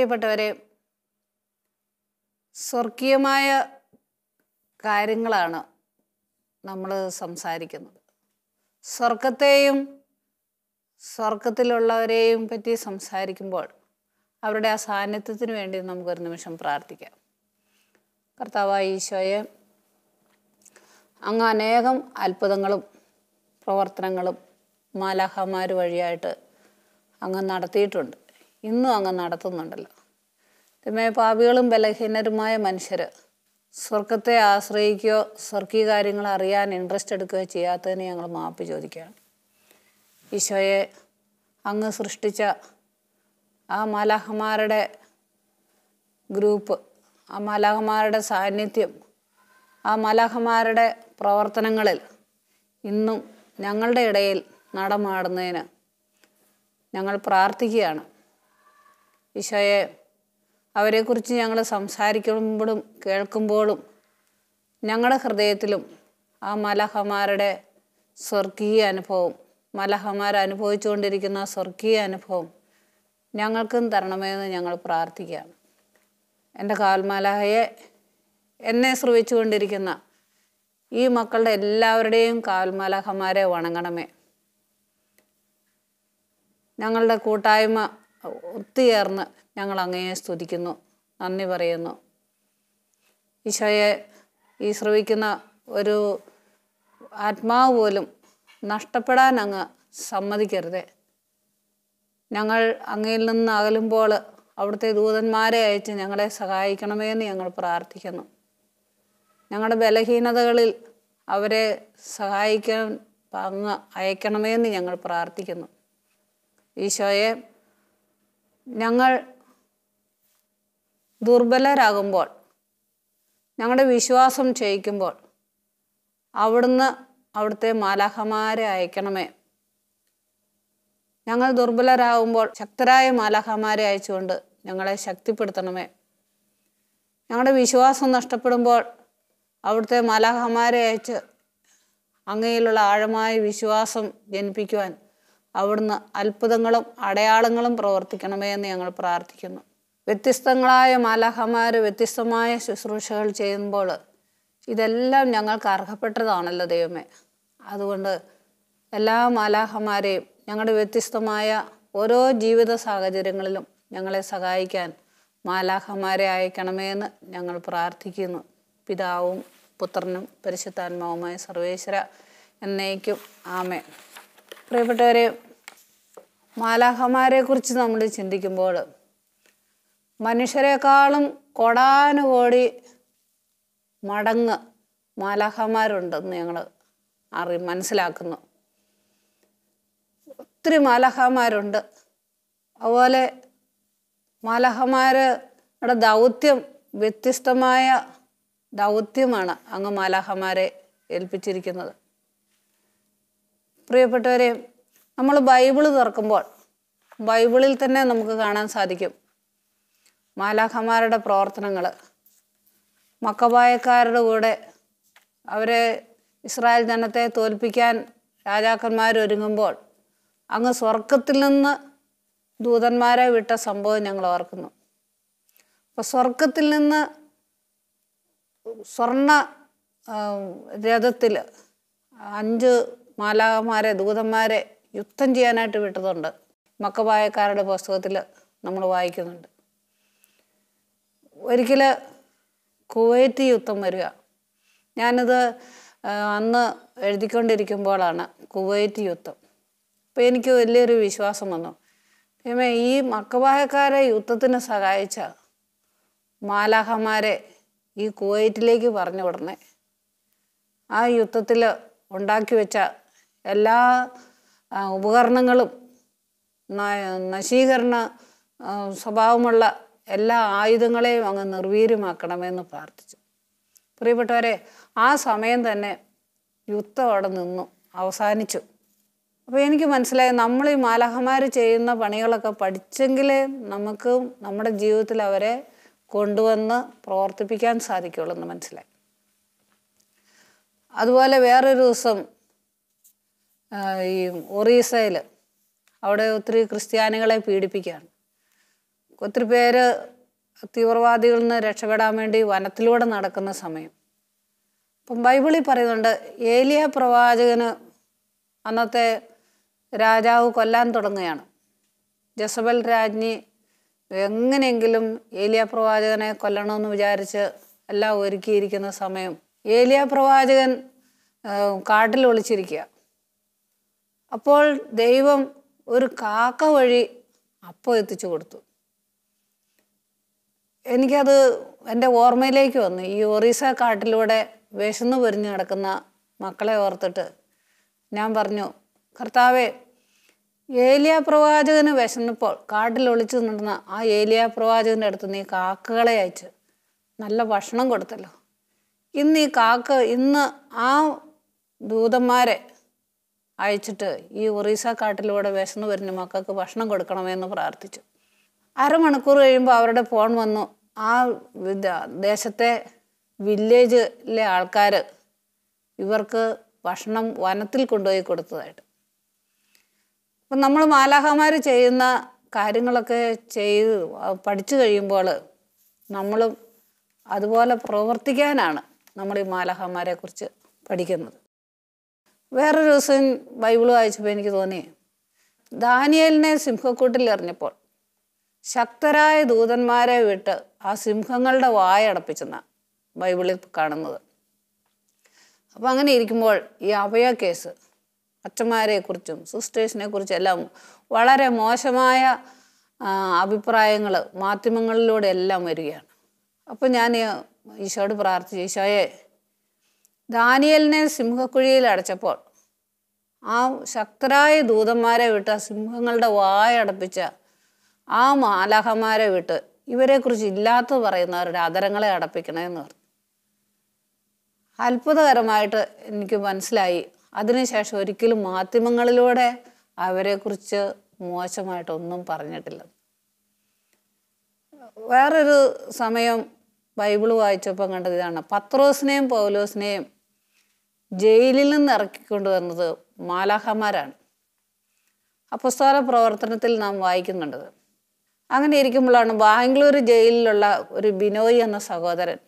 പ്രിയപ്പെട്ടവരെ സ്വർഗീയമായ കാര്യങ്ങളാണ് നമ്മൾ സംസാരിക്കുന്നത് സ്വർഗത്തെയും സ്വർഗത്തിലുള്ളവരെയും പറ്റി സംസാരിക്കുമ്പോൾ അവരുടെ ആ സാന്നിധ്യത്തിന് വേണ്ടി നമുക്കൊരു നിമിഷം പ്രാർത്ഥിക്കാം കർത്താവായ ഈശോയെ അങ്ങ് അനേകം അത്ഭുതങ്ങളും പ്രവർത്തനങ്ങളും മാലാഹമാർ വഴിയായിട്ട് അങ്ങ് നടത്തിയിട്ടുണ്ട് ഇന്നും അങ്ങ് നടത്തുന്നുണ്ടല്ലോ ദൈവമേ പാപികളും ബലഹീനരുമായ മനുഷ്യർ സ്വർഗത്തെ ആശ്രയിക്കുകയോ സ്വർഗീയ കാര്യങ്ങൾ അറിയാൻ ഇൻട്രസ്റ്റ് എടുക്കുകയോ ചെയ്യാത്തതിനെ ഞങ്ങൾ മാപ്പ് ചോദിക്കുകയാണ് ഈശോയെ അങ്ങ് സൃഷ്ടിച്ച ആ മാലാഹമാരുടെ ഗ്രൂപ്പ് ആ മാലാഹമാരുടെ സാന്നിധ്യം ആ മാലാഹമാരുടെ പ്രവർത്തനങ്ങളിൽ ഇന്നും ഞങ്ങളുടെ ഇടയിൽ നടമാടുന്നതിന് ഞങ്ങൾ പ്രാർത്ഥിക്കുകയാണ് ഈശോയെ അവരെക്കുറിച്ച് ഞങ്ങൾ സംസാരിക്കുമ്പോഴും കേൾക്കുമ്പോഴും ഞങ്ങളുടെ ഹൃദയത്തിലും ആ മലഹമാരുടെ സ്വർഗീയ അനുഭവം മലഹമാർ അനുഭവിച്ചുകൊണ്ടിരിക്കുന്ന സ്വർഗീയ അനുഭവം ഞങ്ങൾക്കും തരണമെന്ന് ഞങ്ങൾ പ്രാർത്ഥിക്കുകയാണ് എൻ്റെ കാൽമലഹയെ എന്നെ ശ്രവിച്ചുകൊണ്ടിരിക്കുന്ന ഈ മക്കളുടെ എല്ലാവരുടെയും കാൽമലഹമാരെ വണങ്ങണമേ ഞങ്ങളുടെ കൂട്ടായ്മ ഒത്തുചേർന്ന് ഞങ്ങൾ അങ്ങയെ സ്തുതിക്കുന്നു നന്ദി പറയുന്നു ഈശോയെ ഈ ശ്രവിക്കുന്ന ഒരു ആത്മാവ് പോലും നഷ്ടപ്പെടാൻ അങ്ങ് സമ്മതിക്കരുതേ ഞങ്ങൾ അങ്ങയിൽ നിന്ന് അകലുമ്പോൾ അവിടുത്തെ ദൂതന്മാരെ അയച്ച് ഞങ്ങളെ സഹായിക്കണമേ എന്ന് ഞങ്ങൾ പ്രാർത്ഥിക്കുന്നു ഞങ്ങളുടെ ബലഹീനതകളിൽ അവരെ സഹായിക്കാൻ അങ്ങ് അയക്കണമേന്ന് ഞങ്ങൾ പ്രാർത്ഥിക്കുന്നു ഈശോയെ ഞങ്ങൾ ദുർബലരാകുമ്പോൾ ഞങ്ങളുടെ വിശ്വാസം ക്ഷയിക്കുമ്പോൾ അവിടുന്ന് അവിടുത്തെ മാലാഹമാരെ അയക്കണമേ ഞങ്ങൾ ദുർബലരാകുമ്പോൾ ശക്തരായ മാലാഹമാരെ അയച്ചുകൊണ്ട് ഞങ്ങളെ ശക്തിപ്പെടുത്തണമേ ഞങ്ങളുടെ വിശ്വാസം നഷ്ടപ്പെടുമ്പോൾ അവിടുത്തെ മാലാഹമാരെ അയച്ച് അങ്ങയിലുള്ള ആഴമായ വിശ്വാസം ജനിപ്പിക്കുവാൻ അവിടുന്ന് അത്ഭുതങ്ങളും അടയാളങ്ങളും പ്രവർത്തിക്കണമേ എന്ന് ഞങ്ങൾ പ്രാർത്ഥിക്കുന്നു വ്യത്യസ്തങ്ങളായ മാലാഹമാർ വ്യത്യസ്തമായ ശുശ്രൂഷകൾ ചെയ്യുമ്പോൾ ഇതെല്ലാം ഞങ്ങൾക്ക് അർഹപ്പെട്ടതാണല്ലോ ദൈവമേ അതുകൊണ്ട് എല്ലാ മാലാഹമാരെയും ഞങ്ങളുടെ വ്യത്യസ്തമായ ഓരോ ജീവിത സാഹചര്യങ്ങളിലും ഞങ്ങളെ സഹായിക്കാൻ മാലാഹമാരെ അയക്കണമേ എന്ന് ഞങ്ങൾ പ്രാർത്ഥിക്കുന്നു പിതാവും പുത്രനും പരിശുദ്ധാത്മാവുമായ സർവേശ്വര എന്നേക്കും ആമേ പ്രിയപ്പെട്ടവരെ മാലാഹമാരെ കുറിച്ച് നമ്മൾ ചിന്തിക്കുമ്പോൾ മനുഷ്യരെക്കാളും കൊടാനുകോടി മടങ്ങ് മാലാഹമാരുണ്ടെന്ന് ഞങ്ങൾ അറി മനസ്സിലാക്കുന്നു ഒത്തിരി മാലാഹമാരുണ്ട് അതുപോലെ മാലാഹമാരുടെ ദൗത്യം വ്യത്യസ്തമായ ദൗത്യമാണ് അങ്ങ് മാലാഹമാരെ ഏൽപ്പിച്ചിരിക്കുന്നത് പ്രിയപ്പെട്ടവരെ നമ്മൾ ബൈബിള് തുറക്കുമ്പോൾ ബൈബിളിൽ തന്നെ നമുക്ക് കാണാൻ സാധിക്കും മാലാഖമാരുടെ പ്രവർത്തനങ്ങൾ മക്കബായക്കാരുടെ കൂടെ അവരെ ഇസ്രായേൽ ജനത്തെ തോൽപ്പിക്കാൻ രാജാക്കന്മാരൊരുങ്ങുമ്പോൾ അങ്ങ് സ്വർഗത്തിൽ നിന്ന് ദൂതന്മാരെ വിട്ട സംഭവം ഞങ്ങൾ ഓർക്കുന്നു അപ്പോൾ സ്വർഗത്തിൽ നിന്ന് സ്വർണ രഥത്തിൽ അഞ്ച് മാലാകമാരെ ദൂതന്മാരെ യുദ്ധം ചെയ്യാനായിട്ട് വിട്ടതുണ്ട് മക്കബായക്കാരുടെ പുസ്തകത്തിൽ നമ്മൾ വായിക്കുന്നുണ്ട് ഒരിക്കൽ കുവൈറ്റ് യുദ്ധം വരിക ഞാനിത് അന്ന് എഴുതിക്കൊണ്ടിരിക്കുമ്പോഴാണ് കുവൈറ്റ് യുദ്ധം അപ്പോൾ എനിക്ക് വലിയൊരു വിശ്വാസം വന്നു പിന്നെ ഈ മക്കബായക്കാരെ യുദ്ധത്തിന് സഹായിച്ച മാലാഹമാരെ ഈ കുവൈറ്റിലേക്ക് പറഞ്ഞു വിടണേ ആ യുദ്ധത്തിൽ ഉണ്ടാക്കി വെച്ച എല്ലാ ഉപകരണങ്ങളും നശീകരണ സ്വഭാവമുള്ള എല്ലാ ആയുധങ്ങളെയും അങ്ങ് നിർവീര്യമാക്കണമെന്ന് പ്രാർത്ഥിച്ചു പ്രിയപ്പെട്ടവരെ ആ സമയം തന്നെ യുദ്ധം അവിടെ നിന്നു അവസാനിച്ചു അപ്പോൾ എനിക്ക് മനസ്സിലായി നമ്മൾ ഈ മാലഹമാർ ചെയ്യുന്ന പണികളൊക്കെ പഠിച്ചെങ്കിലേ നമുക്ക് നമ്മുടെ ജീവിതത്തിൽ അവരെ കൊണ്ടുവന്ന് പ്രവർത്തിപ്പിക്കാൻ സാധിക്കുള്ളൂ എന്ന് മനസ്സിലായി അതുപോലെ വേറൊരു ദിവസം ഈ ഒറീസയിൽ അവിടെ ഒത്തിരി ക്രിസ്ത്യാനികളെ പീഡിപ്പിക്കുകയാണ് ഒത്തിരി പേര് തീവ്രവാദികളിൽ നിന്ന് രക്ഷപ്പെടാൻ വേണ്ടി വനത്തിലൂടെ നടക്കുന്ന സമയം അപ്പം ബൈബിളിൽ പറയുന്നുണ്ട് ഏലിയ പ്രവാചകന് അന്നത്തെ രാജാവ് കൊല്ലാൻ തുടങ്ങുകയാണ് ജസബൽ രാജ്ഞി എങ്ങനെയെങ്കിലും ഏലിയ പ്രവാചകനെ കൊല്ലണമെന്ന് വിചാരിച്ച് എല്ലാം ഒരുക്കിയിരിക്കുന്ന സമയം ഏലിയ പ്രവാചകൻ കാട്ടിൽ ഒളിച്ചിരിക്കുക അപ്പോൾ ദൈവം ഒരു കാക്ക വഴി അപ്പം എത്തിച്ചു കൊടുത്തു എനിക്കത് എൻ്റെ ഓർമ്മയിലേക്ക് വന്നു ഈ ഒറീസ കാട്ടിലൂടെ വിശന്നു പൊരിഞ്ഞു കിടക്കുന്ന മക്കളെ ഓർത്തിട്ട് ഞാൻ പറഞ്ഞു കർത്താവെ ഏലിയ പ്രവാചകന് വിശന്നപ്പോൾ കാട്ടിൽ ഒളിച്ചു നിന്നിരുന്ന ആ ഏലിയ പ്രവാചകൻ്റെ അടുത്ത് നീ കാക്കകളെ അയച്ച് നല്ല ഭക്ഷണം കൊടുത്തല്ലോ ഇന്ന് ഈ കാക്ക ഇന്ന് ആ ദൂതന്മാരെ അയച്ചിട്ട് ഈ ഒറീസ കാട്ടിലൂടെ വിശന്നു വരുന്ന മക്കൾക്ക് ഭക്ഷണം കൊടുക്കണമെന്ന് പ്രാർത്ഥിച്ചു അരമണിക്കൂർ കഴിയുമ്പോൾ അവരുടെ ഫോൺ വന്നു ആ ദേശത്തെ വില്ലേജിലെ ആൾക്കാർ ഇവർക്ക് ഭക്ഷണം വനത്തിൽ കൊണ്ടുപോയി കൊടുത്തതായിട്ട് അപ്പം നമ്മൾ മാലാഹമാർ ചെയ്യുന്ന കാര്യങ്ങളൊക്കെ ചെയ്ത് പഠിച്ചു കഴിയുമ്പോൾ നമ്മളും അതുപോലെ പ്രവർത്തിക്കാനാണ് നമ്മൾ ഈ മാലാഹമാരെ കുറിച്ച് പഠിക്കുന്നത് വേറൊരു ദിവസം ബൈബിൾ വായിച്ചപ്പോൾ എനിക്ക് തോന്നി ദാനിയലിനെ സിംഹക്കൂട്ടിൽ എറിഞ്ഞപ്പോൾ ശക്തരായ ദൂതന്മാരെ വിട്ട് ആ സിംഹങ്ങളുടെ വായ അടപ്പിച്ചെന്ന ബൈബിളിൽ കാണുന്നത് അപ്പം അങ്ങനെ ഇരിക്കുമ്പോൾ ഈ അഭയ കേസ് കുറിച്ചും സിസ്റ്റേഴ്സിനെ കുറിച്ചും എല്ലാം വളരെ മോശമായ അഭിപ്രായങ്ങൾ മാധ്യമങ്ങളിലൂടെ എല്ലാം വരികയാണ് അപ്പോൾ ഞാൻ ഈശോയോട് പ്രാർത്ഥിച്ചു ഈശോയെ ദാനിയലിനെ സിംഹക്കുഴിയിൽ അടച്ചപ്പോൾ ആ ശക്തരായ ദൂതന്മാരെ വിട്ട് സിംഹങ്ങളുടെ വായടപ്പിച്ച ആ മാലാഹമാരെ വിട്ട് ഇവരെക്കുറിച്ച് ഇല്ലാത്തത് പറയുന്നവരുടെ അതരങ്ങളെ അടപ്പിക്കണമെന്ന് പറഞ്ഞു അത്ഭുതകരമായിട്ട് എനിക്ക് മനസ്സിലായി അതിനുശേഷം ഒരിക്കലും മാധ്യമങ്ങളിലൂടെ അവരെക്കുറിച്ച് മോശമായിട്ടൊന്നും പറഞ്ഞിട്ടില്ല വേറൊരു സമയം ബൈബിൾ വായിച്ചപ്പോൾ കണ്ടത് ഇതാണ് പത്രോസിനെയും പൗലോസിനെയും ജയിലിൽ നിന്ന് ഇറക്കിക്കൊണ്ടുവന്നത് മാലാഹമാരാണ് അപ്പസ്തോല പ്രവർത്തനത്തിൽ നാം വായിക്കുന്നുണ്ടത് അങ്ങനെ ഇരിക്കുമ്പോഴാണ് ബാംഗ്ലൂർ ജയിലിലുള്ള ഒരു ബിനോയ് എന്ന സഹോദരൻ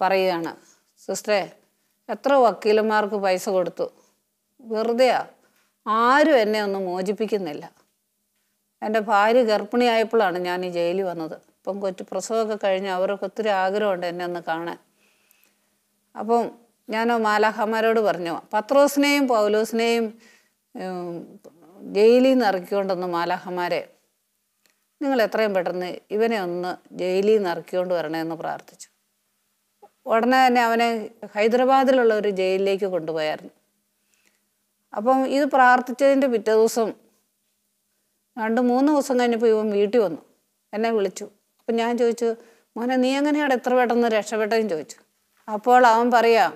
പറയുകയാണ് സിസ്റ്ററെ എത്ര വക്കീലന്മാർക്ക് പൈസ കൊടുത്തു വെറുതെയാ ആരും എന്നെ ഒന്നും മോചിപ്പിക്കുന്നില്ല എൻ്റെ ഭാര്യ ഗർഭിണിയായപ്പോഴാണ് ഞാൻ ഈ ജയിലിൽ വന്നത് ഇപ്പം കൊച്ചു പ്രസവമൊക്കെ കഴിഞ്ഞ് അവർക്ക് ഒത്തിരി ആഗ്രഹമുണ്ട് എന്നെ ഒന്ന് കാണാൻ അപ്പം ഞാൻ മാലാഹമാരോട് പറഞ്ഞു പത്രോസിനെയും പൗലോസിനെയും ജയിലിൽ നിന്ന് ഇറക്കിക്കൊണ്ടുവന്നു മാലാഹമാരെ നിങ്ങൾ എത്രയും പെട്ടെന്ന് ഇവനെ ഒന്ന് ജയിലിൽ നിന്ന് ഇറക്കിക്കൊണ്ട് വരണമെന്ന് പ്രാർത്ഥിച്ചു ഉടനെ തന്നെ അവനെ ഹൈദരാബാദിലുള്ള ഒരു ജയിലിലേക്ക് കൊണ്ടുപോയായിരുന്നു അപ്പം ഇത് പ്രാർത്ഥിച്ചതിൻ്റെ പിറ്റേ ദിവസം രണ്ട് മൂന്ന് ദിവസം കഴിഞ്ഞപ്പോൾ ഇവൻ വീട്ടിൽ വന്നു എന്നെ വിളിച്ചു അപ്പം ഞാൻ ചോദിച്ചു മോനെ നീ എങ്ങനെയാണ് എത്ര പെട്ടെന്ന് രക്ഷപ്പെട്ടതെന്ന് ചോദിച്ചു അപ്പോൾ അവൻ പറയാം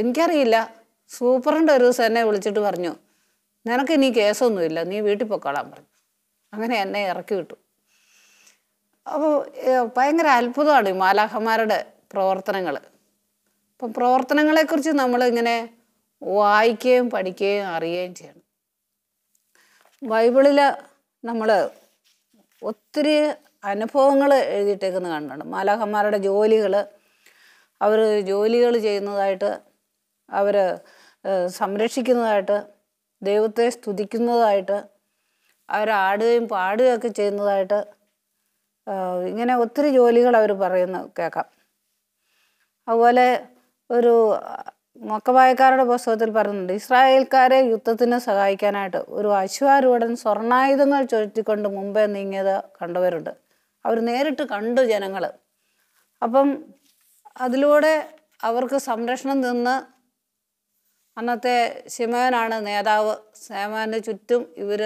എനിക്കറിയില്ല സൂപ്പറിൻ്റെ ഒരു ദിവസം എന്നെ വിളിച്ചിട്ട് പറഞ്ഞു നിനക്ക് ഇനി കേസൊന്നുമില്ല നീ വീട്ടിൽ പൊക്കോളാൻ പറഞ്ഞു അങ്ങനെ എന്നെ ഇറക്കി വിട്ടു അപ്പോൾ ഭയങ്കര അത്ഭുതമാണ് ഈ മാലാഹമാരുടെ പ്രവർത്തനങ്ങൾ അപ്പം പ്രവർത്തനങ്ങളെക്കുറിച്ച് നമ്മളിങ്ങനെ വായിക്കുകയും പഠിക്കുകയും അറിയുകയും ചെയ്യണം ബൈബിളിൽ നമ്മൾ ഒത്തിരി അനുഭവങ്ങൾ എഴുതിയിട്ടേക്കുന്നത് കാണുന്നുണ്ട് മാലാഹന്മാരുടെ ജോലികൾ അവർ ജോലികൾ ചെയ്യുന്നതായിട്ട് അവർ സംരക്ഷിക്കുന്നതായിട്ട് ദൈവത്തെ സ്തുതിക്കുന്നതായിട്ട് അവരാടുകയും പാടുകയൊക്കെ ചെയ്യുന്നതായിട്ട് ഇങ്ങനെ ഒത്തിരി ജോലികൾ അവർ പറയുന്നു കേൾക്കാം അതുപോലെ ഒരു മൊക്കവായക്കാരുടെ പുസ്തകത്തിൽ പറയുന്നുണ്ട് ഇസ്രായേൽക്കാരെ യുദ്ധത്തിന് സഹായിക്കാനായിട്ട് ഒരു അശ്വാരൂടൻ സ്വർണായുധങ്ങൾ ചുരുത്തിക്കൊണ്ട് മുമ്പേ നീങ്ങിയത് കണ്ടവരുണ്ട് അവർ നേരിട്ട് കണ്ടു ജനങ്ങൾ അപ്പം അതിലൂടെ അവർക്ക് സംരക്ഷണം നിന്ന് അന്നത്തെ ശിമയനാണ് നേതാവ് ശിമോൻ്റെ ചുറ്റും ഇവർ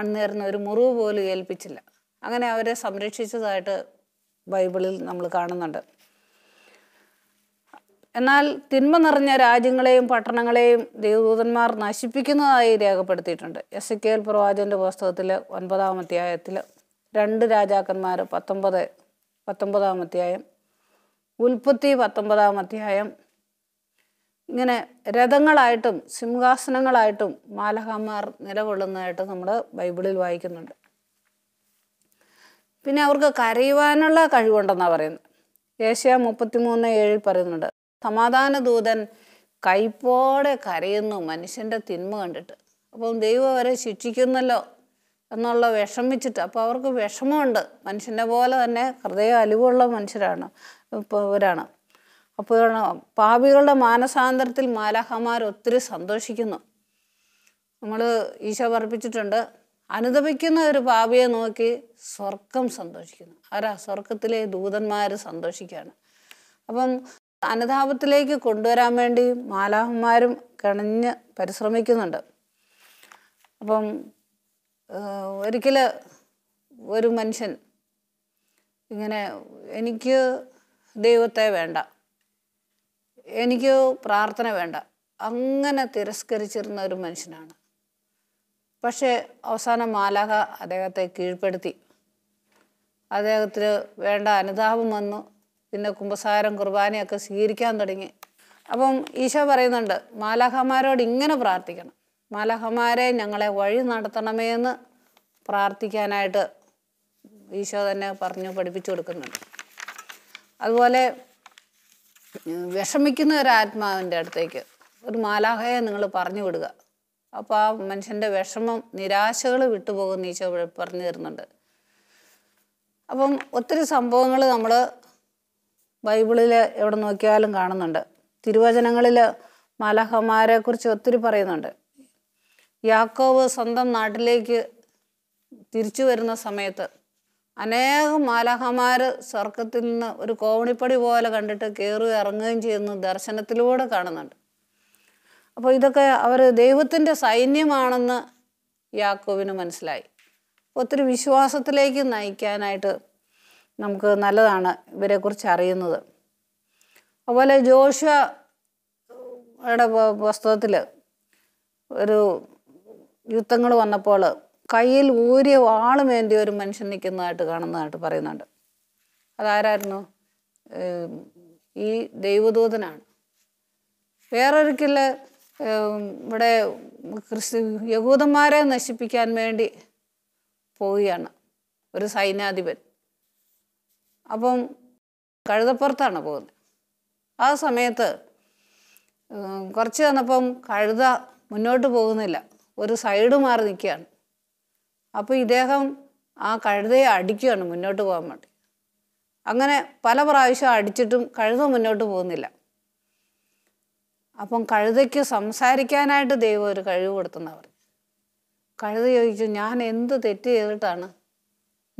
അണിനേർന്ന ഒരു മുറിവ് പോലും ഏൽപ്പിച്ചില്ല അങ്ങനെ അവരെ സംരക്ഷിച്ചതായിട്ട് ബൈബിളിൽ നമ്മൾ കാണുന്നുണ്ട് എന്നാൽ തിന്മ നിറഞ്ഞ രാജ്യങ്ങളെയും പട്ടണങ്ങളെയും ദേവദൂതന്മാർ നശിപ്പിക്കുന്നതായി രേഖപ്പെടുത്തിയിട്ടുണ്ട് എസ് കെ എൽ പ്രവാചൻ്റെ പുസ്തകത്തിൽ ഒൻപതാം അധ്യായത്തിൽ രണ്ട് രാജാക്കന്മാർ പത്തൊമ്പത് പത്തൊമ്പതാം അധ്യായം ഉൽപ്പത്തി പത്തൊമ്പതാം അധ്യായം ഇങ്ങനെ രഥങ്ങളായിട്ടും സിംഹാസനങ്ങളായിട്ടും മാലഹാമാർ നിലകൊള്ളുന്നതായിട്ട് നമ്മൾ ബൈബിളിൽ വായിക്കുന്നുണ്ട് പിന്നെ അവർക്ക് കരയുവാനുള്ള കഴിവുണ്ടെന്നാണ് പറയുന്നത് ഏഷ്യ മുപ്പത്തിമൂന്ന് ഏഴിൽ പറയുന്നുണ്ട് സമാധാന ദൂതൻ കൈപ്പോടെ കരയുന്നു മനുഷ്യൻ്റെ തിന്മ കണ്ടിട്ട് അപ്പം ദൈവം അവരെ ശിക്ഷിക്കുന്നല്ലോ എന്നുള്ള വിഷമിച്ചിട്ട് അപ്പോൾ അവർക്ക് വിഷമമുണ്ട് മനുഷ്യനെ പോലെ തന്നെ ഹൃദയ അലിവുള്ള മനുഷ്യരാണ് ഇപ്പോൾ അപ്പോൾ പാപികളുടെ മാനസാന്തരത്തിൽ മാലാഹമാർ ഒത്തിരി സന്തോഷിക്കുന്നു നമ്മൾ ഈശോ പറപ്പിച്ചിട്ടുണ്ട് അനുദപിക്കുന്ന ഒരു പാപിയെ നോക്കി സ്വർഗം സന്തോഷിക്കുന്നു ആരാ സ്വർഗത്തിലെ ദൂതന്മാർ സന്തോഷിക്കുകയാണ് അപ്പം അനുതാപത്തിലേക്ക് കൊണ്ടുവരാൻ വേണ്ടി മാലാഹന്മാരും കിണഞ്ഞ് പരിശ്രമിക്കുന്നുണ്ട് അപ്പം ഒരിക്കൽ ഒരു മനുഷ്യൻ ഇങ്ങനെ എനിക്ക് ദൈവത്തെ വേണ്ട എനിക്ക് പ്രാർത്ഥന വേണ്ട അങ്ങനെ തിരസ്കരിച്ചിരുന്ന ഒരു മനുഷ്യനാണ് പക്ഷേ അവസാനം മാലാഹ അദ്ദേഹത്തെ കീഴ്പ്പെടുത്തി അദ്ദേഹത്തിന് വേണ്ട അനുതാപം വന്നു പിന്നെ കുമ്പസാരം കുർബാനയൊക്കെ സ്വീകരിക്കാൻ തുടങ്ങി അപ്പം ഈശോ പറയുന്നുണ്ട് മാലാഹമാരോട് ഇങ്ങനെ പ്രാർത്ഥിക്കണം മലഹമാരെ ഞങ്ങളെ വഴി നടത്തണമേ എന്ന് പ്രാർത്ഥിക്കാനായിട്ട് ഈശോ തന്നെ പറഞ്ഞു പഠിപ്പിച്ചു കൊടുക്കുന്നുണ്ട് അതുപോലെ വിഷമിക്കുന്ന ഒരു ആത്മാവിൻ്റെ അടുത്തേക്ക് ഒരു മാലാഹയെ നിങ്ങൾ പറഞ്ഞു വിടുക അപ്പോൾ ആ മനുഷ്യൻ്റെ വിഷമം നിരാശകൾ വിട്ടുപോകുന്ന ഈശോ പറഞ്ഞു തരുന്നുണ്ട് അപ്പം ഒത്തിരി സംഭവങ്ങൾ നമ്മൾ ബൈബിളിൽ എവിടെ നോക്കിയാലും കാണുന്നുണ്ട് തിരുവചനങ്ങളിൽ മാലാഹമാരെ കുറിച്ച് ഒത്തിരി പറയുന്നുണ്ട് യാക്കോവ് സ്വന്തം നാട്ടിലേക്ക് തിരിച്ചു വരുന്ന സമയത്ത് അനേകം മാലാഹമാർ സ്വർഗത്തിൽ നിന്ന് ഒരു കോവണിപ്പടി പോലെ കണ്ടിട്ട് കയറുകയും ഇറങ്ങുകയും ചെയ്യുന്ന ദർശനത്തിലൂടെ കാണുന്നുണ്ട് അപ്പോൾ ഇതൊക്കെ അവർ ദൈവത്തിൻ്റെ സൈന്യമാണെന്ന് യാക്കോവിന് മനസ്സിലായി ഒത്തിരി വിശ്വാസത്തിലേക്ക് നയിക്കാനായിട്ട് നമുക്ക് നല്ലതാണ് ഇവരെക്കുറിച്ച് അറിയുന്നത് അതുപോലെ ജോഷയുടെ പുസ്തകത്തിൽ ഒരു യുദ്ധങ്ങൾ വന്നപ്പോൾ കയ്യിൽ ഊരിയ വാളുമേന്തി ഒരു മനുഷ്യൻ നിൽക്കുന്നതായിട്ട് കാണുന്നതായിട്ട് പറയുന്നുണ്ട് അതാരായിരുന്നു ഈ ദൈവദൂതനാണ് വേറൊരിക്കൽ ഇവിടെ ക്രിസ്തു യഹൂദന്മാരെ നശിപ്പിക്കാൻ വേണ്ടി പോവുകയാണ് ഒരു സൈന്യാധിപൻ അപ്പം കഴുതപ്പുറത്താണ് പോകുന്നത് ആ സമയത്ത് കുറച്ച് തന്നപ്പം കഴുത മുന്നോട്ട് പോകുന്നില്ല ഒരു സൈഡ് മാറി നിൽക്കുകയാണ് അപ്പോൾ ഇദ്ദേഹം ആ കഴുതയെ അടിക്കുകയാണ് മുന്നോട്ട് പോകാൻ വേണ്ടി അങ്ങനെ പല പ്രാവശ്യം അടിച്ചിട്ടും കഴുത മുന്നോട്ട് പോകുന്നില്ല അപ്പം കഴുതയ്ക്ക് സംസാരിക്കാനായിട്ട് ദൈവം ഒരു കഴിവ് കൊടുത്തെന്ന് പറഞ്ഞു കഴുത ചോദിച്ചു ഞാൻ എന്ത് തെറ്റ് ചെയ്തിട്ടാണ്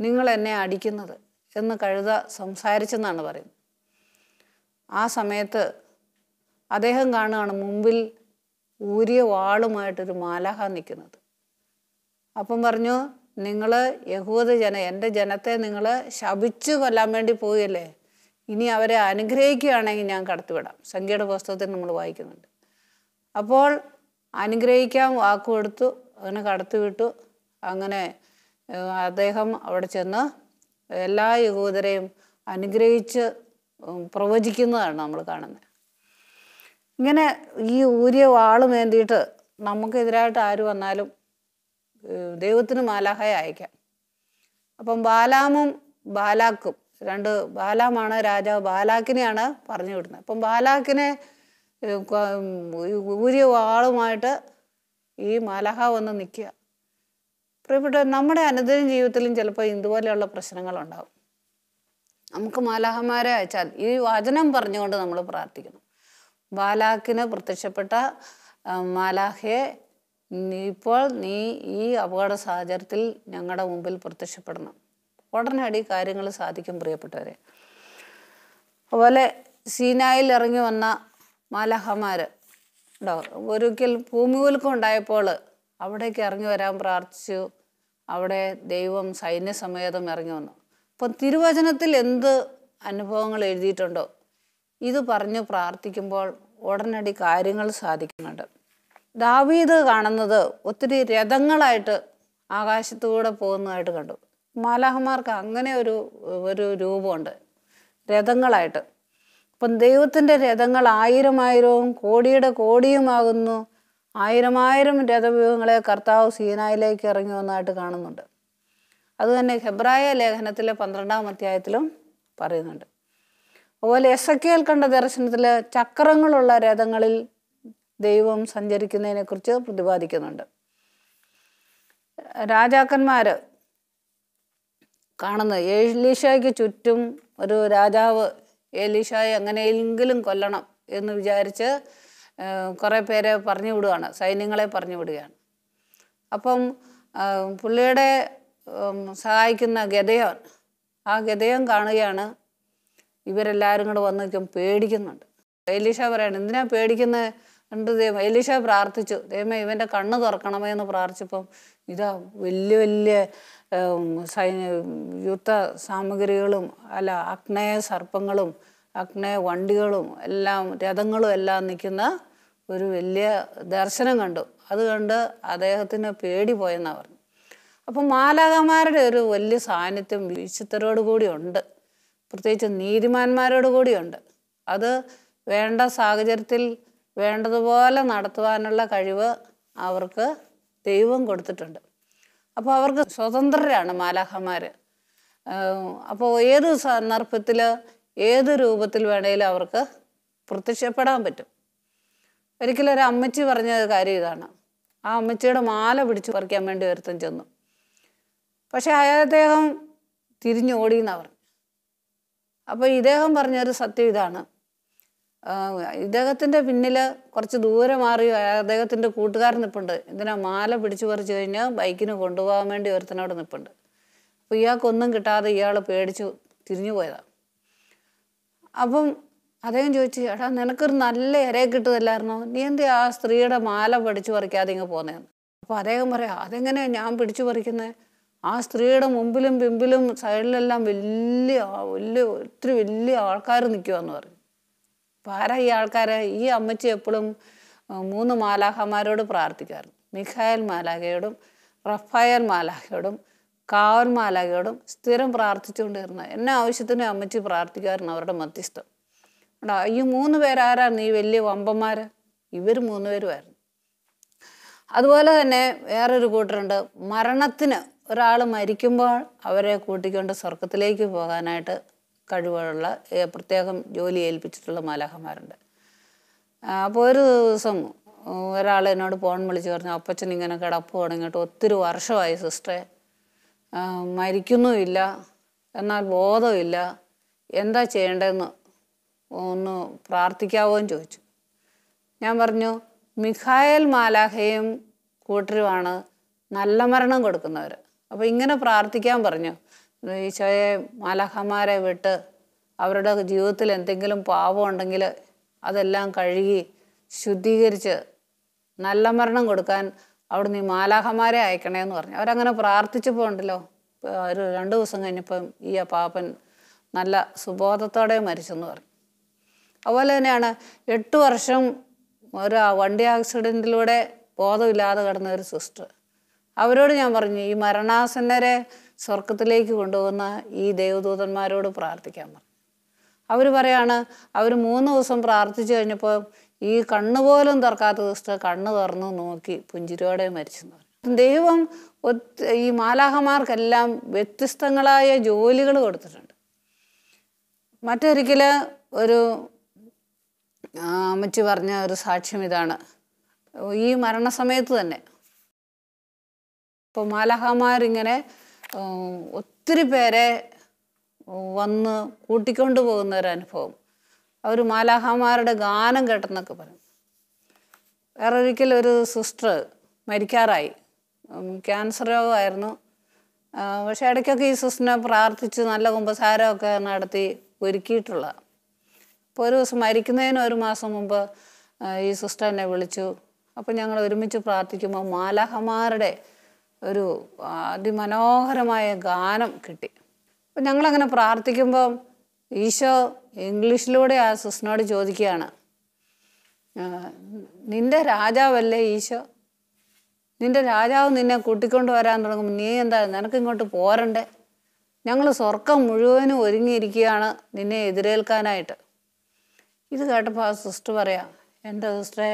നിങ്ങൾ എന്നെ അടിക്കുന്നത് എന്ന് കഴുത സംസാരിച്ചെന്നാണ് പറയുന്നത് ആ സമയത്ത് അദ്ദേഹം കാണുകയാണ് മുമ്പിൽ ഊരിയ വാളുമായിട്ടൊരു മാലഹ നിൽക്കുന്നത് അപ്പം പറഞ്ഞു നിങ്ങൾ യഹൂദ ജന എൻ്റെ ജനത്തെ നിങ്ങൾ ശപിച്ചു കൊല്ലാൻ വേണ്ടി പോയല്ലേ ഇനി അവരെ അനുഗ്രഹിക്കുകയാണെങ്കിൽ ഞാൻ കടത്തിവിടാം സംഖ്യയുടെ പുസ്തകത്തിൽ നമ്മൾ വായിക്കുന്നുണ്ട് അപ്പോൾ അനുഗ്രഹിക്കാൻ വാക്ക് കൊടുത്തു അങ്ങനെ കടത്തിവിട്ടു അങ്ങനെ അദ്ദേഹം അവിടെ ചെന്ന് എല്ലാ യഹൂദരെയും അനുഗ്രഹിച്ച് പ്രവചിക്കുന്നതാണ് നമ്മൾ കാണുന്നത് ഇങ്ങനെ ഈ ഊരിയ വാള് മേന്തിയിട്ട് നമുക്കെതിരായിട്ട് ആര് വന്നാലും ദൈവത്തിന് മാലാഹയെ അയക്കാം അപ്പം ബാലാമും ബാലാക്കും രണ്ട് ബാലാമാണ് രാജാവ് ബാലാക്കിനെയാണ് പറഞ്ഞു വിടുന്നത് അപ്പം ബാലാക്കിനെ ഊരിയ വാളുമായിട്ട് ഈ മാലഹ വന്ന് നിൽക്കുക പ്രിയപ്പെട്ട നമ്മുടെ അനുദിന ജീവിതത്തിലും ചിലപ്പോൾ ഇതുപോലെയുള്ള പ്രശ്നങ്ങളുണ്ടാകും നമുക്ക് മാലാഹമാരെ അയച്ചാൽ ഈ വചനം പറഞ്ഞുകൊണ്ട് നമ്മൾ പ്രാർത്ഥിക്കണം ബാലാക്കിന് പ്രത്യക്ഷപ്പെട്ട മാലാഹയെ ഇപ്പോൾ നീ ഈ അപകട സാഹചര്യത്തിൽ ഞങ്ങളുടെ മുമ്പിൽ പ്രത്യക്ഷപ്പെടണം ഉടനടി കാര്യങ്ങൾ സാധിക്കും പ്രിയപ്പെട്ടവരെ അതുപോലെ സീനായിൽ ഇറങ്ങി വന്ന മാലഹമാർ ഉണ്ടോ ഒരിക്കൽ ഭൂമികുലുക്കം ഉണ്ടായപ്പോൾ അവിടേക്ക് ഇറങ്ങി വരാൻ പ്രാർത്ഥിച്ചു അവിടെ ദൈവം സൈന്യസമേതം ഇറങ്ങി വന്നു അപ്പം തിരുവചനത്തിൽ എന്ത് അനുഭവങ്ങൾ എഴുതിയിട്ടുണ്ടോ ഇത് പറഞ്ഞു പ്രാർത്ഥിക്കുമ്പോൾ ഉടനടി കാര്യങ്ങൾ സാധിക്കുന്നുണ്ട് ദാവീദ് കാണുന്നത് ഒത്തിരി രഥങ്ങളായിട്ട് ആകാശത്തൂടെ പോകുന്നതായിട്ട് കണ്ടു മാലാഹമാർക്ക് അങ്ങനെ ഒരു ഒരു രൂപമുണ്ട് രഥങ്ങളായിട്ട് അപ്പം ദൈവത്തിൻ്റെ രഥങ്ങൾ ആയിരം ആയിരവും കോടിയുടെ കോടിയുമാകുന്നു ആയിരമായിരം രഥവ്യൂഹങ്ങളെ കർത്താവ് സീനായിലേക്ക് ഇറങ്ങി വന്നതായിട്ട് കാണുന്നുണ്ട് അതുതന്നെ ഹെബ്രായ ലേഖനത്തിലെ പന്ത്രണ്ടാം അധ്യായത്തിലും പറയുന്നുണ്ട് അതുപോലെ എസക്കേൽ കണ്ട ദർശനത്തിൽ ചക്രങ്ങളുള്ള രഥങ്ങളിൽ ദൈവം സഞ്ചരിക്കുന്നതിനെക്കുറിച്ച് പ്രതിപാദിക്കുന്നുണ്ട് രാജാക്കന്മാർ കാണുന്നത് ഏലീഷായ്ക്ക് ചുറ്റും ഒരു രാജാവ് ഏലീഷായെ എങ്ങനെയെങ്കിലും കൊല്ലണം എന്ന് വിചാരിച്ച് കുറെ പേരെ പറഞ്ഞു വിടുകയാണ് സൈന്യങ്ങളെ പറഞ്ഞു വിടുകയാണ് അപ്പം പുള്ളിയുടെ സഹായിക്കുന്ന ഗതയോൻ ആ ഗതയോൻ കാണുകയാണ് ഇവരെല്ലാവരും കൂടെ വന്ന് നിൽക്കും പേടിക്കുന്നുണ്ട് എലീഷ പറയാണ് എന്തിനാ പേടിക്കുന്നത് കണ്ട് ദൈവം എലീഷ പ്രാർത്ഥിച്ചു ദൈവം ഇവൻ്റെ കണ്ണ് തുറക്കണമേ എന്ന് പ്രാർത്ഥിച്ചപ്പം ഇതാ വലിയ വലിയ സൈന്യ യുദ്ധ സാമഗ്രികളും അല്ല അഗ്നേയ സർപ്പങ്ങളും അഗ്നേയ വണ്ടികളും എല്ലാം രഥങ്ങളും എല്ലാം നിൽക്കുന്ന ഒരു വലിയ ദർശനം കണ്ടു അത് കണ്ട് അദ്ദേഹത്തിന് പേടി പോയെന്നാണ് പറഞ്ഞു അപ്പം മാലാകമാരുടെ ഒരു വലിയ സാന്നിധ്യം വിശുദ്ധരോട് കൂടി ഉണ്ട് പ്രത്യേകിച്ച് നീതിമാന്മാരോട് കൂടിയുണ്ട് അത് വേണ്ട സാഹചര്യത്തിൽ വേണ്ടതുപോലെ നടത്തുവാനുള്ള കഴിവ് അവർക്ക് ദൈവം കൊടുത്തിട്ടുണ്ട് അപ്പോൾ അവർക്ക് സ്വതന്ത്രരാണ് മാലാഹമാർ അപ്പോൾ ഏത് സന്ദർഭത്തിൽ ഏത് രൂപത്തിൽ വേണേലും അവർക്ക് പ്രത്യക്ഷപ്പെടാൻ പറ്റും ഒരിക്കലും ഒരു അമ്മച്ചി പറഞ്ഞ കാര്യം ഇതാണ് ആ അമ്മച്ചിയുടെ മാല പിടിച്ചു പറിക്കാൻ വേണ്ടി ഒരുത്തം ചെന്നു പക്ഷേ അദ്ദേഹം തിരിഞ്ഞോടിയെന്നവർ അപ്പോൾ ഇദ്ദേഹം പറഞ്ഞൊരു സത്യം ഇതാണ് ഇദ്ദേഹത്തിൻ്റെ പിന്നിൽ കുറച്ച് ദൂരെ മാറി അദ്ദേഹത്തിൻ്റെ കൂട്ടുകാരൻ നിൽപ്പുണ്ട് ഇതിനെ മാല പിടിച്ചു പറിച്ചു കഴിഞ്ഞാൽ ബൈക്കിന് കൊണ്ടുപോകാൻ വേണ്ടി ഒരുത്തനോട് നിൽപ്പുണ്ട് അപ്പോൾ ഇയാൾക്കൊന്നും കിട്ടാതെ ഇയാൾ പേടിച്ചു തിരിഞ്ഞു പോയതാണ് അപ്പം അദ്ദേഹം ചോദിച്ചു എടാ നിനക്കൊരു നല്ല ഇരയെ കിട്ടുന്നില്ലായിരുന്നോ നീ എന്ത് ആ സ്ത്രീയുടെ മാല പിടിച്ചു പറിക്കാതെ ഇങ്ങ് പോന്നേന്ന് അപ്പോൾ അദ്ദേഹം പറയാം അതെങ്ങനെയാണ് ഞാൻ പിടിച്ചു പറിക്കുന്നത് ആ സ്ത്രീയുടെ മുമ്പിലും പിമ്പിലും സൈഡിലെല്ലാം വലിയ വലിയ ഒത്തിരി വലിയ ആൾക്കാർ നിൽക്കുകയെന്ന് പറഞ്ഞു അപ്പം ആരാ ഈ ആൾക്കാരെ ഈ അമ്മച്ചി എപ്പോഴും മൂന്ന് മാലാഹമാരോട് പ്രാർത്ഥിക്കാറ് മിഖായൽ മാലാഖയോടും റഫായൽ മാലാഖയോടും കാവൽ മാലാഖയോടും സ്ഥിരം പ്രാർത്ഥിച്ചുകൊണ്ടിരുന്ന എന്നെ ആവശ്യത്തിന് അമ്മച്ചി പ്രാർത്ഥിക്കാറുണ്ട് അവരുടെ മധ്യസ്ഥം ഉണ്ടാ ഈ മൂന്ന് പേരാരാ നീ വലിയ വമ്പന്മാർ ഇവർ മൂന്ന് പേരുമായിരുന്നു അതുപോലെ തന്നെ വേറൊരു കൂട്ടരുണ്ട് മരണത്തിന് ഒരാൾ മരിക്കുമ്പോൾ അവരെ കൂട്ടിക്കൊണ്ട് സ്വർഗത്തിലേക്ക് പോകാനായിട്ട് കഴിവുള്ള പ്രത്യേകം ജോലി ഏൽപ്പിച്ചിട്ടുള്ള മാലാഹമാരുണ്ട് അപ്പോൾ ഒരു ദിവസം ഒരാൾ എന്നോട് ഫോൺ വിളിച്ച് പറഞ്ഞു അപ്പച്ചൻ ഇങ്ങനെ കിടപ്പ് തുടങ്ങിയിട്ട് ഒത്തിരി വർഷമായി സിസ്റ്ററെ മരിക്കുന്നുമില്ല എന്നാൽ ബോധമില്ല എന്താ ചെയ്യേണ്ടതെന്ന് ഒന്ന് പ്രാർത്ഥിക്കാവോ എന്ന് ചോദിച്ചു ഞാൻ പറഞ്ഞു മിഖായൽ മാലാഹയും കൂട്ടരുമാണ് നല്ല മരണം കൊടുക്കുന്നവർ അപ്പോൾ ഇങ്ങനെ പ്രാർത്ഥിക്കാൻ പറഞ്ഞു ഈശോയെ മാലാഖമാരെ വിട്ട് അവരുടെ ജീവിതത്തിൽ എന്തെങ്കിലും പാപം ഉണ്ടെങ്കിൽ അതെല്ലാം കഴുകി ശുദ്ധീകരിച്ച് നല്ല മരണം കൊടുക്കാൻ അവിടുന്ന് നീ മാലാഹമാരെ അയക്കണേന്ന് പറഞ്ഞു അവരങ്ങനെ പ്രാർത്ഥിച്ചു പോകണ്ടല്ലോ ഒരു രണ്ട് ദിവസം കഴിഞ്ഞപ്പം ഈ ആ പാപ്പൻ നല്ല സുബോധത്തോടെ മരിച്ചെന്ന് പറഞ്ഞു അതുപോലെ തന്നെയാണ് എട്ട് വർഷം ഒരു വണ്ടി ആക്സിഡൻറ്റിലൂടെ ബോധമില്ലാതെ കിടന്ന ഒരു സിസ്റ്റർ അവരോട് ഞാൻ പറഞ്ഞു ഈ മരണാസന്നരെ സ്വർഗത്തിലേക്ക് കൊണ്ടുപോകുന്ന ഈ ദേവദൂതന്മാരോട് പ്രാർത്ഥിക്കാൻ പറഞ്ഞു അവർ പറയാണ് അവർ മൂന്ന് ദിവസം പ്രാർത്ഥിച്ചു കഴിഞ്ഞപ്പോൾ ഈ കണ്ണുപോലും തുറക്കാത്ത ദിവസത്തെ കണ്ണ് തുറന്നു നോക്കി പുഞ്ചിരിയോടെ മരിച്ചെന്ന് പറഞ്ഞു ദൈവം ഈ മാലാഹമാർക്കെല്ലാം വ്യത്യസ്തങ്ങളായ ജോലികൾ കൊടുത്തിട്ടുണ്ട് മറ്റൊരിക്കൽ ഒരു അമ്മച്ചി പറഞ്ഞ ഒരു സാക്ഷ്യം ഇതാണ് ഈ മരണസമയത്ത് തന്നെ ഇപ്പോൾ മാലഹമാരിങ്ങനെ ഒത്തിരി പേരെ വന്ന് കൂട്ടിക്കൊണ്ടു പോകുന്ന ഒരു അനുഭവം അവർ മാലാഹമാരുടെ ഗാനം കേട്ടെന്നൊക്കെ പറയും ഒരിക്കൽ ഒരു സിസ്റ്റർ മരിക്കാറായി ക്യാൻസർ രോഗമായിരുന്നു പക്ഷേ ഇടയ്ക്കൊക്കെ ഈ സിസ്റ്ററിനെ പ്രാർത്ഥിച്ച് നല്ല കുമ്പസാരമൊക്കെ നടത്തി ഒരുക്കിയിട്ടുള്ള അപ്പോൾ ഒരു ദിവസം മരിക്കുന്നതിന് ഒരു മാസം മുമ്പ് ഈ സിസ്റ്റർ എന്നെ വിളിച്ചു അപ്പോൾ ഞങ്ങൾ ഒരുമിച്ച് പ്രാർത്ഥിക്കുമ്പോൾ മാലാഹമാരുടെ ഒരു അതിമനോഹരമായ ഗാനം കിട്ടി അപ്പം ഞങ്ങളങ്ങനെ പ്രാർത്ഥിക്കുമ്പോൾ ഈശോ ഇംഗ്ലീഷിലൂടെ ആ സിസ്റ്റിനോട് ചോദിക്കുകയാണ് നിന്റെ രാജാവല്ലേ ഈശോ നിന്റെ രാജാവ് നിന്നെ കൂട്ടിക്കൊണ്ട് വരാൻ തുടങ്ങും നീ എന്താ നിനക്ക് ഇങ്ങോട്ട് പോരണ്ടേ ഞങ്ങൾ സ്വർഗം മുഴുവനും ഒരുങ്ങിയിരിക്കുകയാണ് നിന്നെ എതിരേൽക്കാനായിട്ട് ഇത് കേട്ടപ്പോൾ ആ സിസ്റ്റർ പറയാം എൻ്റെ സിസ്റ്ററെ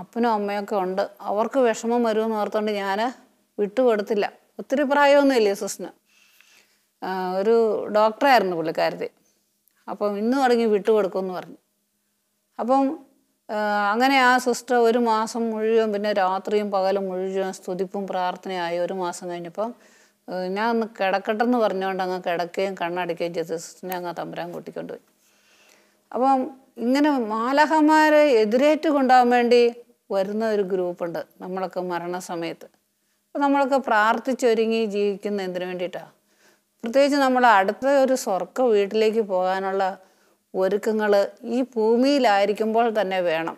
അപ്പനും അമ്മയൊക്കെ ഉണ്ട് അവർക്ക് വിഷമം വരുമെന്ന് ഓർത്തുകൊണ്ട് ഞാൻ വിട്ടുകൊടുത്തില്ല ഒത്തിരി ഇല്ലേ സുസ്ന ഒരു ഡോക്ടറായിരുന്നു പുള്ളിക്കാരത്തി അപ്പം ഇന്ന് തുടങ്ങി വിട്ടുകൊടുക്കുമെന്ന് പറഞ്ഞു അപ്പം അങ്ങനെ ആ സിസ്റ്റർ ഒരു മാസം മുഴുവൻ പിന്നെ രാത്രിയും പകലും മുഴുവൻ സ്തുതിപ്പും പ്രാർത്ഥനയായി ഒരു മാസം കഴിഞ്ഞപ്പം ഞാൻ ഒന്ന് എന്ന് പറഞ്ഞുകൊണ്ട് അങ്ങ് കിടക്കുകയും കണ്ണടിക്കുകയും ചെയ്ത് സിസ്റ്ററിനെ അങ്ങ് തമ്പുരാൻ കൂട്ടിക്കൊണ്ട് പോയി അപ്പം ഇങ്ങനെ മാലഹമാരെ എതിരേറ്റ് കൊണ്ടുപോകാൻ വേണ്ടി വരുന്ന ഒരു ഗ്രൂപ്പുണ്ട് നമ്മളൊക്കെ മരണസമയത്ത് അപ്പോൾ നമ്മളൊക്കെ പ്രാർത്ഥിച്ചൊരുങ്ങി ജീവിക്കുന്ന എന്തിനു വേണ്ടിയിട്ടാണ് പ്രത്യേകിച്ച് നമ്മൾ അടുത്ത ഒരു സ്വർഗ വീട്ടിലേക്ക് പോകാനുള്ള ഒരുക്കങ്ങൾ ഈ ഭൂമിയിലായിരിക്കുമ്പോൾ തന്നെ വേണം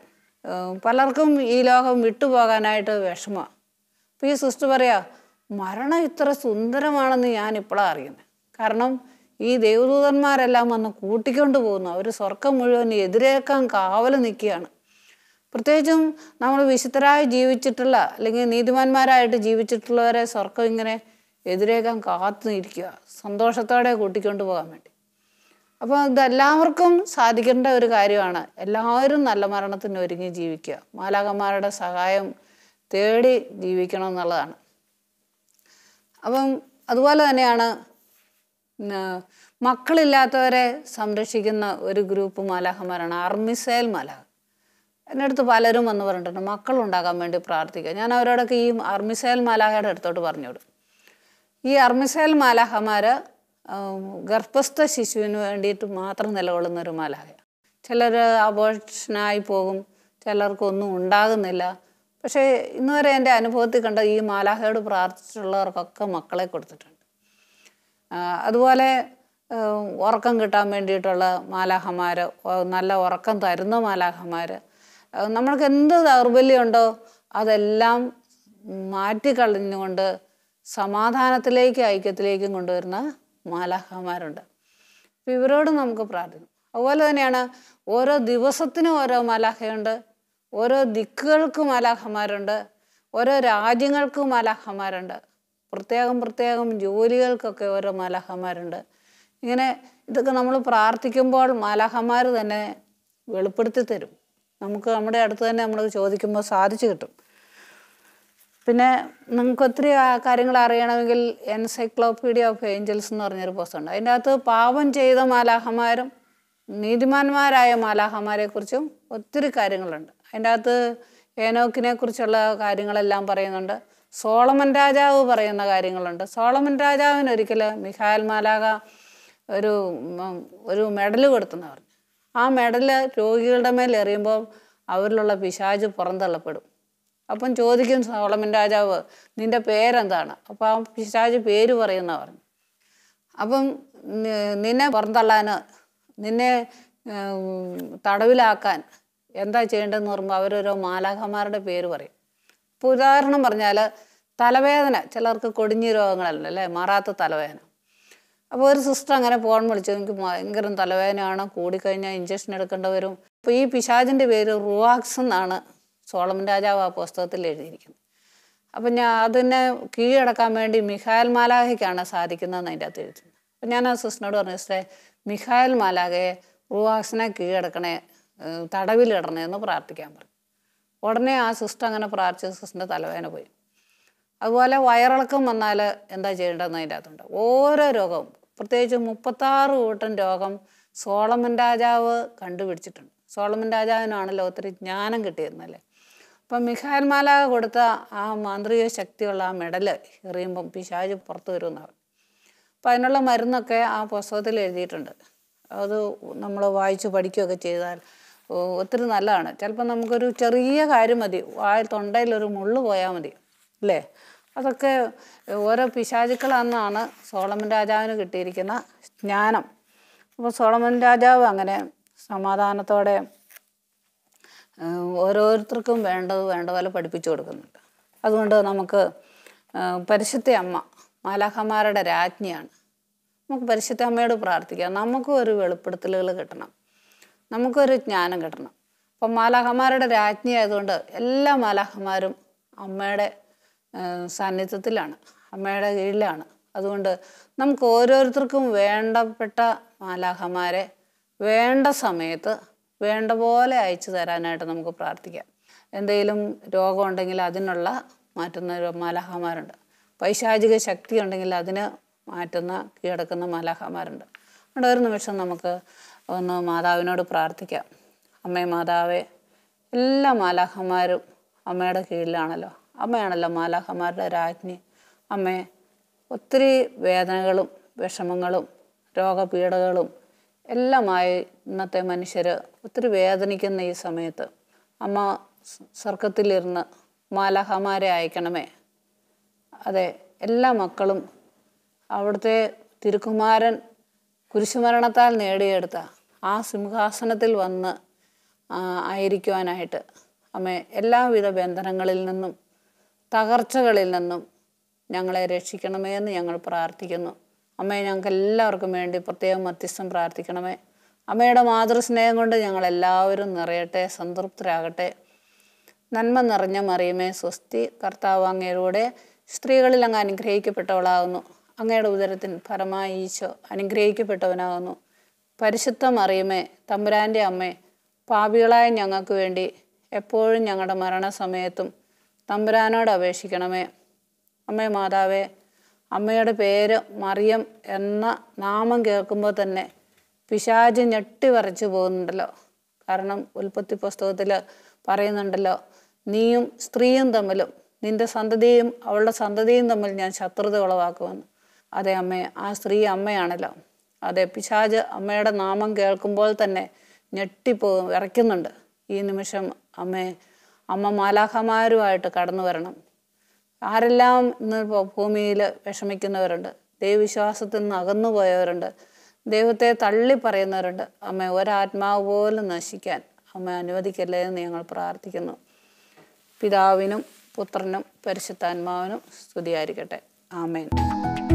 പലർക്കും ഈ ലോകം വിട്ടുപോകാനായിട്ട് വിഷമമാണ് അപ്പം ഈ സിസ്റ്റർ പറയാ മരണം ഇത്ര സുന്ദരമാണെന്ന് ഞാൻ ഇപ്പോഴാണ് അറിയുന്നത് കാരണം ഈ ദൈവദൂതന്മാരെല്ലാം വന്ന് കൂട്ടിക്കൊണ്ട് പോകുന്നു അവർ സ്വർഗം മുഴുവൻ എതിരേക്കാൻ കാവൽ നിൽക്കുകയാണ് പ്രത്യേകിച്ചും നമ്മൾ വിശുദ്ധരായി ജീവിച്ചിട്ടുള്ള അല്ലെങ്കിൽ നീതിമാന്മാരായിട്ട് ജീവിച്ചിട്ടുള്ളവരെ സ്വർഗം ഇങ്ങനെ എതിരേക്കാൻ കാത്തു നിൽക്കുക സന്തോഷത്തോടെ കൂട്ടിക്കൊണ്ടു പോകാൻ വേണ്ടി അപ്പോൾ ഇതെല്ലാവർക്കും സാധിക്കേണ്ട ഒരു കാര്യമാണ് എല്ലാവരും നല്ല മരണത്തിന് ഒരുങ്ങി ജീവിക്കുക മാലാകന്മാരുടെ സഹായം തേടി ജീവിക്കണം എന്നുള്ളതാണ് അപ്പം അതുപോലെ തന്നെയാണ് മക്കളില്ലാത്തവരെ സംരക്ഷിക്കുന്ന ഒരു ഗ്രൂപ്പ് മാലാഹന്മാരാണ് അർമിസേൽ മാലാഹ എൻ്റെ അടുത്ത് പലരും വന്ന് പറഞ്ഞിട്ടുണ്ട് മക്കളുണ്ടാകാൻ വേണ്ടി പ്രാർത്ഥിക്കുക ഞാൻ അവരോടൊക്കെ ഈ അർമിസേൽ മാലാഹയുടെ അടുത്തോട്ട് പറഞ്ഞുവിടും ഈ അർമിസേൽ മാലാഹമാർ ഗർഭസ്ഥ ശിശുവിന് വേണ്ടിയിട്ട് മാത്രം നിലകൊള്ളുന്ന ഒരു മാലാഹയാണ് ചിലർ അബോഷനായി പോകും ചിലർക്കൊന്നും ഉണ്ടാകുന്നില്ല പക്ഷേ ഇന്ന് വരെ എൻ്റെ അനുഭവത്തിൽ കണ്ട ഈ മാലാഹയോട് പ്രാർത്ഥിച്ചിട്ടുള്ളവർക്കൊക്കെ മക്കളെ കൊടുത്തിട്ടുണ്ട് അതുപോലെ ഉറക്കം കിട്ടാൻ വേണ്ടിയിട്ടുള്ള മാലാഹമാർ നല്ല ഉറക്കം തരുന്ന മാലാഹമാർ നമ്മൾക്ക് എന്ത് ദൗർബല്യമുണ്ടോ അതെല്ലാം മാറ്റിക്കളഞ്ഞുകൊണ്ട് സമാധാനത്തിലേക്കും ഐക്യത്തിലേക്കും കൊണ്ടുവരുന്ന മാലാഖമാരുണ്ട് അപ്പം ഇവരോട് നമുക്ക് പ്രാർത്ഥിക്കും അതുപോലെ തന്നെയാണ് ഓരോ ദിവസത്തിനും ഓരോ മാലാഹയുണ്ട് ഓരോ ദിക്കുകൾക്കും മാലാഹമാരുണ്ട് ഓരോ രാജ്യങ്ങൾക്കും മാലാഹമാരുണ്ട് പ്രത്യേകം പ്രത്യേകം ജോലികൾക്കൊക്കെ ഓരോ മാലാഹമാരുണ്ട് ഇങ്ങനെ ഇതൊക്കെ നമ്മൾ പ്രാർത്ഥിക്കുമ്പോൾ മാലാഖമാർ തന്നെ വെളിപ്പെടുത്തി തരും നമുക്ക് നമ്മുടെ അടുത്ത് തന്നെ നമ്മൾ ചോദിക്കുമ്പോൾ സാധിച്ചു കിട്ടും പിന്നെ നിങ്ങൾക്ക് ഒത്തിരി കാര്യങ്ങൾ അറിയണമെങ്കിൽ എൻസൈക്ലോപ്പീഡിയ ഓഫ് ഏഞ്ചൽസ് എന്ന് പറഞ്ഞൊരു പുസ്തകമുണ്ട് അതിൻ്റെ അകത്ത് പാപം ചെയ്ത മാലാഹമാരും നീതിമാന്മാരായ മാലാഹമാരെക്കുറിച്ചും ഒത്തിരി കാര്യങ്ങളുണ്ട് അതിൻ്റെ അകത്ത് ഏനോക്കിനെ കുറിച്ചുള്ള കാര്യങ്ങളെല്ലാം പറയുന്നുണ്ട് സോളമൻ രാജാവ് പറയുന്ന കാര്യങ്ങളുണ്ട് സോളമൻ രാജാവിന് ഒരിക്കൽ മിഖായൽ മാലാക ഒരു ഒരു മെഡൽ കൊടുത്തെന്ന് പറഞ്ഞു ആ മെഡല് രോഗികളുടെ മേൽ എറിയുമ്പോൾ അവരിലുള്ള പിശാജ് പുറന്തള്ളപ്പെടും അപ്പം ചോദിക്കും സോളമൻ രാജാവ് നിന്റെ പേരെന്താണ് അപ്പം ആ പിശാജ് പേര് പറയുന്ന പറഞ്ഞു അപ്പം നിന്നെ പുറന്തള്ളാൻ നിന്നെ തടവിലാക്കാൻ എന്താ ചെയ്യേണ്ടതെന്ന് പറയുമ്പോൾ അവരോരോ മാലാഖമാരുടെ പേര് പറയും ഇപ്പോൾ ഉദാഹരണം പറഞ്ഞാൽ തലവേദന ചിലർക്ക് കൊടിഞ്ഞി രോഗങ്ങളല്ലേ അല്ലേ മാറാത്ത തലവേദന അപ്പോൾ ഒരു സിസ്റ്റർ അങ്ങനെ ഫോൺ വിളിച്ചു എനിക്ക് ഭയങ്കര തലവേദനയാണ് കൂടിക്കഴിഞ്ഞാൽ ഇഞ്ചക്ഷൻ എടുക്കേണ്ടി വരും അപ്പോൾ ഈ പിശാജിൻ്റെ പേര് റുവാക്സ് എന്നാണ് സോളമൻ രാജാവ് ആ പുസ്തകത്തിൽ എഴുതിയിരിക്കുന്നത് അപ്പം ഞാൻ അതിനെ കീഴടക്കാൻ വേണ്ടി മിഖായൽ മാലാഹയ്ക്കാണ് സാധിക്കുന്നതെന്ന് അതിൻ്റെ അകത്ത് എഴുതുന്നത് അപ്പം ഞാൻ ആ സിസ്റ്ററിനോട് പറഞ്ഞു സിസ്റ്ററെ മിഖായൽ മാലാഹയെ റുവാക്സിനെ കീഴടക്കണേ തടവിലിടണേ എന്ന് പ്രാർത്ഥിക്കാൻ പറഞ്ഞു ഉടനെ ആ സിസ്റ്റർ അങ്ങനെ പ്രാർത്ഥിച്ച സിസ്റ്ററിൻ്റെ തലവേദന പോയി അതുപോലെ വയറിളക്കം വന്നാൽ എന്താ ചെയ്യേണ്ടതെന്ന് അതിൻ്റെ അകത്തുണ്ട് ഓരോ രോഗവും പ്രത്യേകിച്ച് മുപ്പത്താറ് കൂട്ടം രോഗം സോളമൻ രാജാവ് കണ്ടുപിടിച്ചിട്ടുണ്ട് സോളമൻ രാജാവിനാണല്ലോ ഒത്തിരി ജ്ഞാനം കിട്ടിയിരുന്നല്ലേ അപ്പം മിഖായൽ മാല കൊടുത്ത ആ മാന്ത്രിക ശക്തിയുള്ള ആ മെഡല് എറിയുമ്പം പിശാജ് പുറത്തു വരുമെന്ന് പറഞ്ഞു അപ്പം അതിനുള്ള മരുന്നൊക്കെ ആ പുസ്തകത്തിൽ എഴുതിയിട്ടുണ്ട് അത് നമ്മൾ വായിച്ചു പഠിക്കുകയൊക്കെ ചെയ്താൽ ഒത്തിരി നല്ലതാണ് ചിലപ്പോൾ നമുക്കൊരു ചെറിയ കാര്യം മതി ആ തൊണ്ടയിൽ ഒരു മുള്ളു പോയാൽ മതി അല്ലേ അതൊക്കെ ഓരോ പിശാചുക്കളാണെന്നാണ് സോളമൻ രാജാവിന് കിട്ടിയിരിക്കുന്ന ജ്ഞാനം അപ്പോൾ സോളമൻ രാജാവ് അങ്ങനെ സമാധാനത്തോടെ ഓരോരുത്തർക്കും വേണ്ടത് വേണ്ട പോലെ പഠിപ്പിച്ചു കൊടുക്കുന്നുണ്ട് അതുകൊണ്ട് നമുക്ക് പരിശുദ്ധ അമ്മ മാലാഖമാരുടെ രാജ്ഞിയാണ് നമുക്ക് പരിശുദ്ധ അമ്മയോട് പ്രാർത്ഥിക്കാം നമുക്കും ഒരു വെളിപ്പെടുത്തലുകൾ കിട്ടണം നമുക്കൊരു ജ്ഞാനം കിട്ടണം അപ്പം മാലാഖമാരുടെ രാജ്ഞി ആയതുകൊണ്ട് എല്ലാ മാലാഖമാരും അമ്മയുടെ സാന്നിധ്യത്തിലാണ് അമ്മയുടെ കീഴിലാണ് അതുകൊണ്ട് നമുക്ക് ഓരോരുത്തർക്കും വേണ്ടപ്പെട്ട മാലാഹമാരെ വേണ്ട സമയത്ത് വേണ്ട പോലെ അയച്ചു തരാനായിട്ട് നമുക്ക് പ്രാർത്ഥിക്കാം എന്തെങ്കിലും രോഗമുണ്ടെങ്കിൽ അതിനുള്ള മാറ്റുന്ന മാലാഹമാരുണ്ട് പൈശാചിക ശക്തി ഉണ്ടെങ്കിൽ അതിന് മാറ്റുന്ന കീഴടക്കുന്ന മാലാഹമാരുണ്ട് അവിടെ ഒരു നിമിഷം നമുക്ക് ഒന്ന് മാതാവിനോട് പ്രാർത്ഥിക്കാം അമ്മേ മാതാവേ എല്ലാ മാലാഹന്മാരും അമ്മയുടെ കീഴിലാണല്ലോ അമ്മയാണല്ലോ മാലാഹമാരുടെ രാജ്ഞി അമ്മയെ ഒത്തിരി വേദനകളും വിഷമങ്ങളും രോഗപീഠകളും എല്ലാമായി ഇന്നത്തെ മനുഷ്യർ ഒത്തിരി വേദനിക്കുന്ന ഈ സമയത്ത് അമ്മ സ്വർഗത്തിലിരുന്ന് മാലാഹമാരെ അയക്കണമേ അതെ എല്ലാ മക്കളും അവിടുത്തെ തിരുക്കുമാരൻ കുരിശുമരണത്താൽ നേടിയെടുത്ത ആ സിംഹാസനത്തിൽ വന്ന് ആയിരിക്കുവാനായിട്ട് അമ്മ എല്ലാവിധ ബന്ധനങ്ങളിൽ നിന്നും തകർച്ചകളിൽ നിന്നും ഞങ്ങളെ രക്ഷിക്കണമേ എന്ന് ഞങ്ങൾ പ്രാർത്ഥിക്കുന്നു അമ്മയെ ഞങ്ങൾക്ക് എല്ലാവർക്കും വേണ്ടി പ്രത്യേകം മധ്യസ്ഥം പ്രാർത്ഥിക്കണമേ അമ്മയുടെ മാതൃസ്നേഹം കൊണ്ട് ഞങ്ങൾ എല്ലാവരും നിറയട്ടെ സംതൃപ്തരാകട്ടെ നന്മ നിറഞ്ഞ മറിയമേ സ്വസ്തി കർത്താവ് സ്ത്രീകളിൽ അങ്ങ് അനുഗ്രഹിക്കപ്പെട്ടവളാകുന്നു അങ്ങയുടെ ഉദരത്തിൻ പരമായി ഈശോ അനുഗ്രഹിക്കപ്പെട്ടവനാകുന്നു പരിശുദ്ധ മറിയമേ തമ്പുരാൻ്റെ അമ്മേ പാപികളായ ഞങ്ങൾക്ക് വേണ്ടി എപ്പോഴും ഞങ്ങളുടെ മരണസമയത്തും തമ്പുരാനോട് അപേക്ഷിക്കണമേ അമ്മേ മാതാവേ അമ്മയുടെ പേര് മറിയം എന്ന നാമം കേൾക്കുമ്പോൾ തന്നെ പിശാജ് ഞെട്ടി വരച്ചു പോകുന്നുണ്ടല്ലോ കാരണം ഉൽപ്പത്തി പുസ്തകത്തിൽ പറയുന്നുണ്ടല്ലോ നീയും സ്ത്രീയും തമ്മിലും നിന്റെ സന്തതിയും അവളുടെ സന്തതിയും തമ്മിൽ ഞാൻ ശത്രുത ഉളവാക്കുമെന്ന് അതെ അമ്മേ ആ സ്ത്രീ അമ്മയാണല്ലോ അതെ പിശാജ് അമ്മയുടെ നാമം കേൾക്കുമ്പോൾ തന്നെ ഞെട്ടിപ്പോ വിറയ്ക്കുന്നുണ്ട് ഈ നിമിഷം അമ്മേ അമ്മ മാലാഖമാരുമായിട്ട് കടന്നു വരണം ആരെല്ലാം ഇന്ന് ഭൂമിയിൽ വിഷമിക്കുന്നവരുണ്ട് ദൈവവിശ്വാസത്തിൽ നിന്ന് അകന്നു പോയവരുണ്ട് ദൈവത്തെ തള്ളി പറയുന്നവരുണ്ട് അമ്മ ഒരാത്മാവ് പോലും നശിക്കാൻ അമ്മ അനുവദിക്കല്ലേ എന്ന് ഞങ്ങൾ പ്രാർത്ഥിക്കുന്നു പിതാവിനും പുത്രനും പരിശുദ്ധാത്മാവിനും സ്തുതിയായിരിക്കട്ടെ ആമേൻ